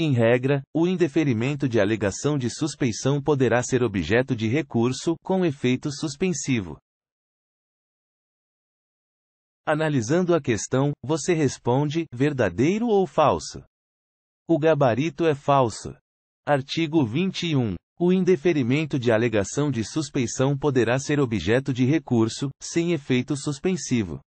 Em regra, o indeferimento de alegação de suspeição poderá ser objeto de recurso com efeito suspensivo. Analisando a questão, você responde: verdadeiro ou falso? O gabarito é falso. Artigo 21. O indeferimento de alegação de suspeição poderá ser objeto de recurso, sem efeito suspensivo.